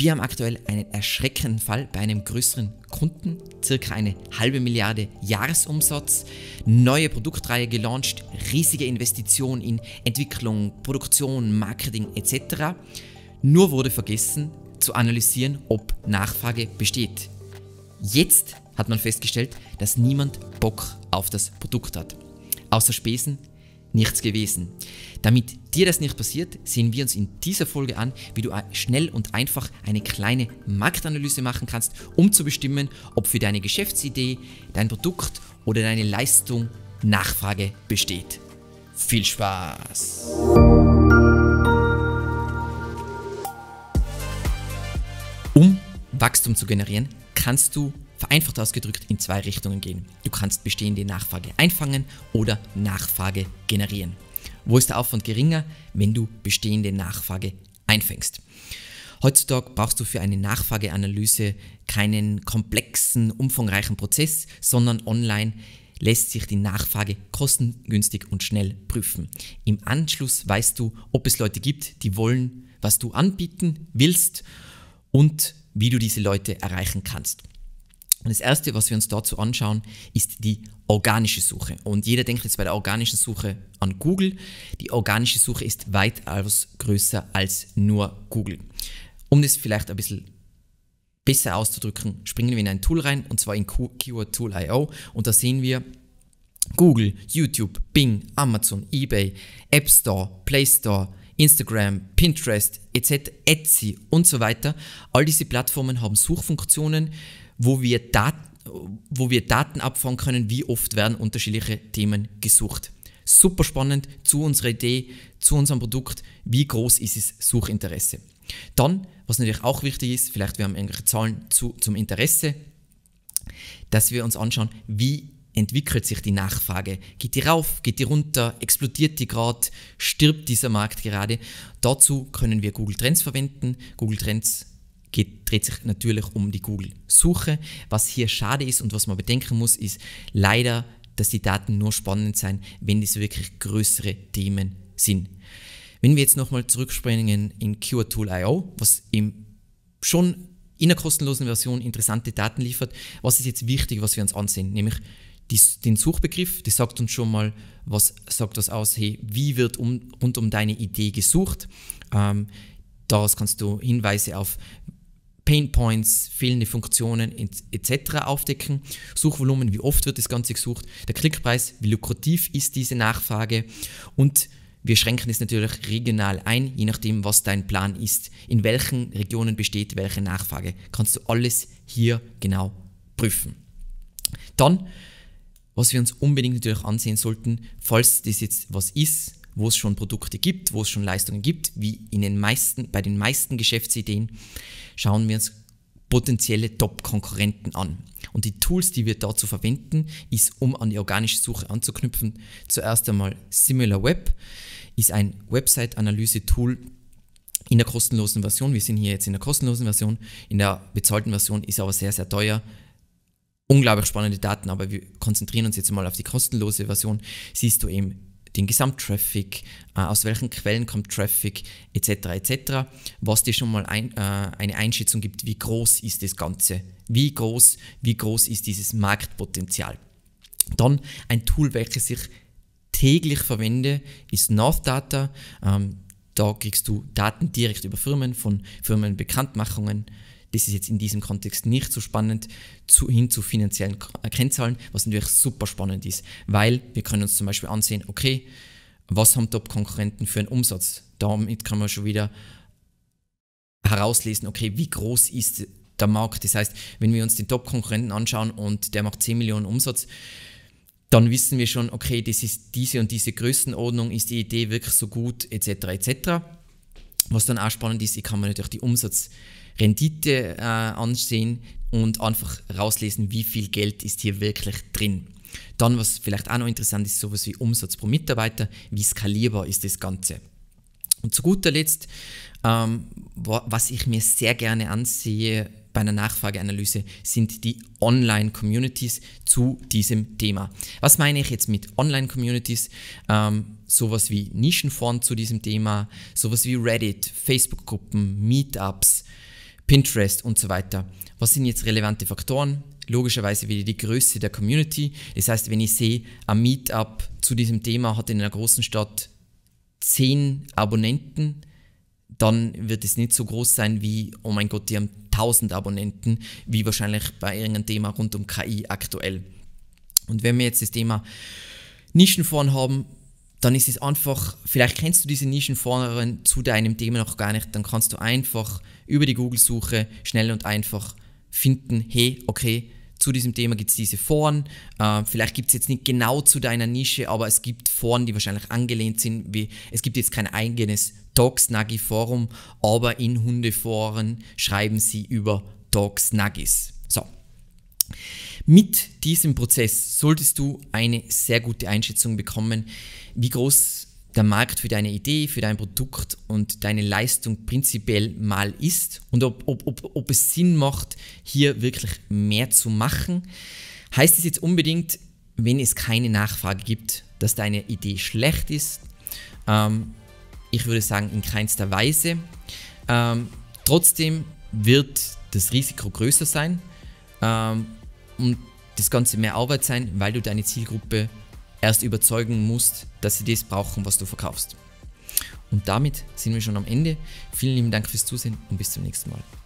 Wir haben aktuell einen erschreckenden Fall bei einem größeren Kunden, circa eine halbe Milliarde Jahresumsatz, neue Produktreihe gelauncht, riesige Investitionen in Entwicklung, Produktion, Marketing etc. Nur wurde vergessen zu analysieren, ob Nachfrage besteht. Jetzt hat man festgestellt, dass niemand Bock auf das Produkt hat. Außer Spesen nichts gewesen. Damit dir das nicht passiert, sehen wir uns in dieser Folge an, wie du schnell und einfach eine kleine Marktanalyse machen kannst, um zu bestimmen, ob für deine Geschäftsidee, dein Produkt oder deine Leistung Nachfrage besteht. Viel Spaß! Um Wachstum zu generieren, kannst du vereinfacht ausgedrückt in zwei Richtungen gehen. Du kannst bestehende Nachfrage einfangen oder Nachfrage generieren. Wo ist der Aufwand geringer? Wenn du bestehende Nachfrage einfängst. Heutzutage brauchst du für eine Nachfrageanalyse keinen komplexen, umfangreichen Prozess, sondern online lässt sich die Nachfrage kostengünstig und schnell prüfen. Im Anschluss weißt du, ob es Leute gibt, die wollen, was du anbieten willst und wie du diese Leute erreichen kannst. Und das Erste, was wir uns dazu anschauen, ist die organische Suche. Und jeder denkt jetzt bei der organischen Suche an Google. Die organische Suche ist weitaus größer als nur Google. Um das vielleicht ein bisschen besser auszudrücken, springen wir in ein Tool rein, und zwar in Keyword Tool Und da sehen wir Google, YouTube, Bing, Amazon, eBay, App Store, Play Store, Instagram, Pinterest, etc., Etsy und so weiter. All diese Plattformen haben Suchfunktionen wo wir, Dat wo wir Daten abfangen können, wie oft werden unterschiedliche Themen gesucht. Super spannend zu unserer Idee, zu unserem Produkt, wie groß ist das Suchinteresse. Dann, was natürlich auch wichtig ist, vielleicht wir haben irgendwelche Zahlen zu, zum Interesse, dass wir uns anschauen, wie entwickelt sich die Nachfrage? Geht die rauf? Geht die runter? Explodiert die gerade? Stirbt dieser Markt gerade? Dazu können wir Google Trends verwenden. Google Trends geht, dreht sich natürlich um die Google-Suche. Was hier schade ist und was man bedenken muss, ist leider, dass die Daten nur spannend sein, wenn es wirklich größere Themen sind. Wenn wir jetzt nochmal zurückspringen in QA-Tool.io, was eben schon in der kostenlosen Version interessante Daten liefert, was ist jetzt wichtig, was wir uns ansehen? Nämlich die, den Suchbegriff, der sagt uns schon mal, was sagt das aus, hey, wie wird um, rund um deine Idee gesucht? Ähm, daraus kannst du Hinweise auf Pain Points, fehlende Funktionen etc. aufdecken. Suchvolumen, wie oft wird das Ganze gesucht, der Klickpreis, wie lukrativ ist diese Nachfrage und wir schränken es natürlich regional ein, je nachdem, was dein Plan ist, in welchen Regionen besteht welche Nachfrage. Kannst du alles hier genau prüfen. Dann, was wir uns unbedingt natürlich ansehen sollten, falls das jetzt was ist, wo es schon Produkte gibt, wo es schon Leistungen gibt, wie in den meisten, bei den meisten Geschäftsideen, schauen wir uns potenzielle Top-Konkurrenten an. Und die Tools, die wir dazu verwenden, ist, um an die organische Suche anzuknüpfen, zuerst einmal SimilarWeb, ist ein Website-Analyse-Tool, in der kostenlosen Version. Wir sind hier jetzt in der kostenlosen Version. In der bezahlten Version ist aber sehr, sehr teuer. Unglaublich spannende Daten, aber wir konzentrieren uns jetzt mal auf die kostenlose Version. Siehst du eben den Gesamttraffic, äh, aus welchen Quellen kommt Traffic etc. etc. Was dir schon mal ein, äh, eine Einschätzung gibt, wie groß ist das Ganze, wie groß, wie groß ist dieses Marktpotenzial. Dann ein Tool, welches ich täglich verwende, ist NorthData. Ähm, da kriegst du Daten direkt über Firmen, von Firmenbekanntmachungen, das ist jetzt in diesem Kontext nicht so spannend zu, hin zu finanziellen äh, Kennzahlen, was natürlich super spannend ist, weil wir können uns zum Beispiel ansehen, okay, was haben Top-Konkurrenten für einen Umsatz? Damit kann man schon wieder herauslesen, okay, wie groß ist der Markt? Das heißt, wenn wir uns den Top-Konkurrenten anschauen und der macht 10 Millionen Umsatz, dann wissen wir schon, okay, das ist diese und diese Größenordnung, ist die Idee wirklich so gut, etc. etc. Was dann auch spannend ist, ich kann mir natürlich die Umsatz Rendite äh, ansehen und einfach rauslesen, wie viel Geld ist hier wirklich drin. Dann, was vielleicht auch noch interessant ist, sowas wie Umsatz pro Mitarbeiter, wie skalierbar ist das Ganze. Und zu guter Letzt, ähm, was ich mir sehr gerne ansehe bei einer Nachfrageanalyse, sind die Online-Communities zu diesem Thema. Was meine ich jetzt mit Online-Communities? Ähm, sowas wie Nischenforen zu diesem Thema, sowas wie Reddit, Facebook-Gruppen, Meetups, Pinterest und so weiter. Was sind jetzt relevante Faktoren? Logischerweise wieder die Größe der Community. Das heißt, wenn ich sehe, ein Meetup zu diesem Thema hat in einer großen Stadt 10 Abonnenten, dann wird es nicht so groß sein wie, oh mein Gott, die haben 1000 Abonnenten, wie wahrscheinlich bei irgendeinem Thema rund um KI aktuell. Und wenn wir jetzt das Thema Nischenforen haben, dann ist es einfach, vielleicht kennst du diese Nischenforen zu deinem Thema noch gar nicht, dann kannst du einfach über die Google-Suche schnell und einfach finden, hey, okay, zu diesem Thema gibt es diese Foren. Äh, vielleicht gibt es jetzt nicht genau zu deiner Nische, aber es gibt Foren, die wahrscheinlich angelehnt sind. Wie, es gibt jetzt kein eigenes Dogs-Nuggy-Forum, aber in Hundeforen schreiben sie über Dogs-Nuggies. So. Mit diesem Prozess solltest du eine sehr gute Einschätzung bekommen, wie groß der Markt für deine Idee, für dein Produkt und deine Leistung prinzipiell mal ist und ob, ob, ob, ob es Sinn macht, hier wirklich mehr zu machen. Heißt es jetzt unbedingt, wenn es keine Nachfrage gibt, dass deine Idee schlecht ist? Ähm, ich würde sagen, in keinster Weise. Ähm, trotzdem wird das Risiko größer sein. Ähm, und das Ganze mehr Arbeit sein, weil du deine Zielgruppe erst überzeugen musst, dass sie das brauchen, was du verkaufst. Und damit sind wir schon am Ende. Vielen lieben Dank fürs Zusehen und bis zum nächsten Mal.